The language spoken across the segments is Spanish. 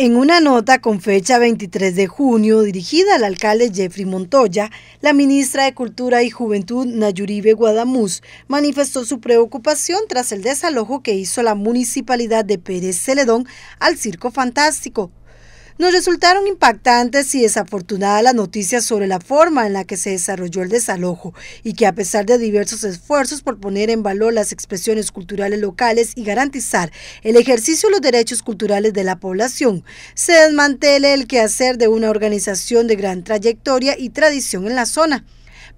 En una nota con fecha 23 de junio dirigida al alcalde Jeffrey Montoya, la ministra de Cultura y Juventud Nayuribe Guadamuz manifestó su preocupación tras el desalojo que hizo la municipalidad de Pérez Celedón al Circo Fantástico, nos resultaron impactantes y desafortunadas las noticias sobre la forma en la que se desarrolló el desalojo y que a pesar de diversos esfuerzos por poner en valor las expresiones culturales locales y garantizar el ejercicio de los derechos culturales de la población, se desmantele el quehacer de una organización de gran trayectoria y tradición en la zona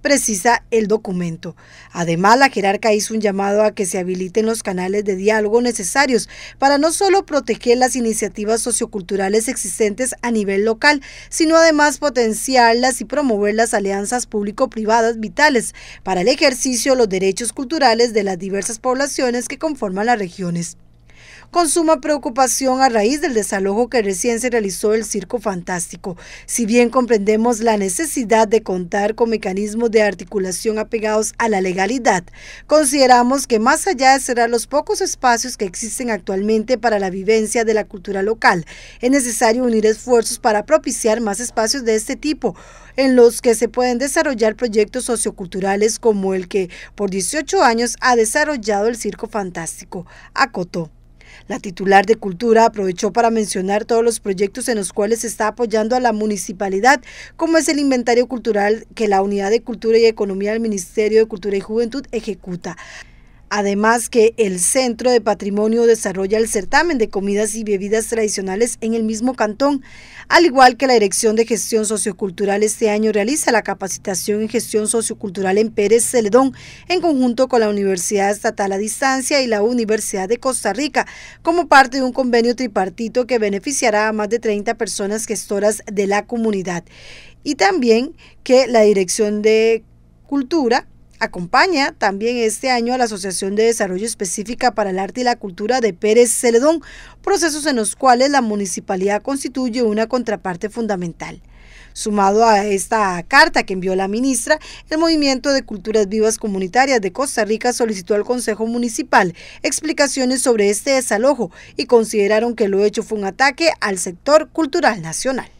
precisa el documento. Además, la jerarca hizo un llamado a que se habiliten los canales de diálogo necesarios para no solo proteger las iniciativas socioculturales existentes a nivel local, sino además potenciarlas y promover las alianzas público-privadas vitales para el ejercicio de los derechos culturales de las diversas poblaciones que conforman las regiones con suma preocupación a raíz del desalojo que recién se realizó el Circo Fantástico. Si bien comprendemos la necesidad de contar con mecanismos de articulación apegados a la legalidad, consideramos que más allá de cerrar los pocos espacios que existen actualmente para la vivencia de la cultura local, es necesario unir esfuerzos para propiciar más espacios de este tipo, en los que se pueden desarrollar proyectos socioculturales como el que por 18 años ha desarrollado el Circo Fantástico, acotó. La titular de Cultura aprovechó para mencionar todos los proyectos en los cuales se está apoyando a la municipalidad, como es el inventario cultural que la Unidad de Cultura y Economía del Ministerio de Cultura y Juventud ejecuta. Además que el Centro de Patrimonio desarrolla el certamen de comidas y bebidas tradicionales en el mismo cantón, al igual que la Dirección de Gestión Sociocultural este año realiza la capacitación en gestión sociocultural en Pérez Celedón, en conjunto con la Universidad Estatal a Distancia y la Universidad de Costa Rica, como parte de un convenio tripartito que beneficiará a más de 30 personas gestoras de la comunidad. Y también que la Dirección de Cultura Acompaña también este año a la Asociación de Desarrollo Específica para el Arte y la Cultura de Pérez Celedón, procesos en los cuales la municipalidad constituye una contraparte fundamental. Sumado a esta carta que envió la ministra, el Movimiento de Culturas Vivas Comunitarias de Costa Rica solicitó al Consejo Municipal explicaciones sobre este desalojo y consideraron que lo hecho fue un ataque al sector cultural nacional.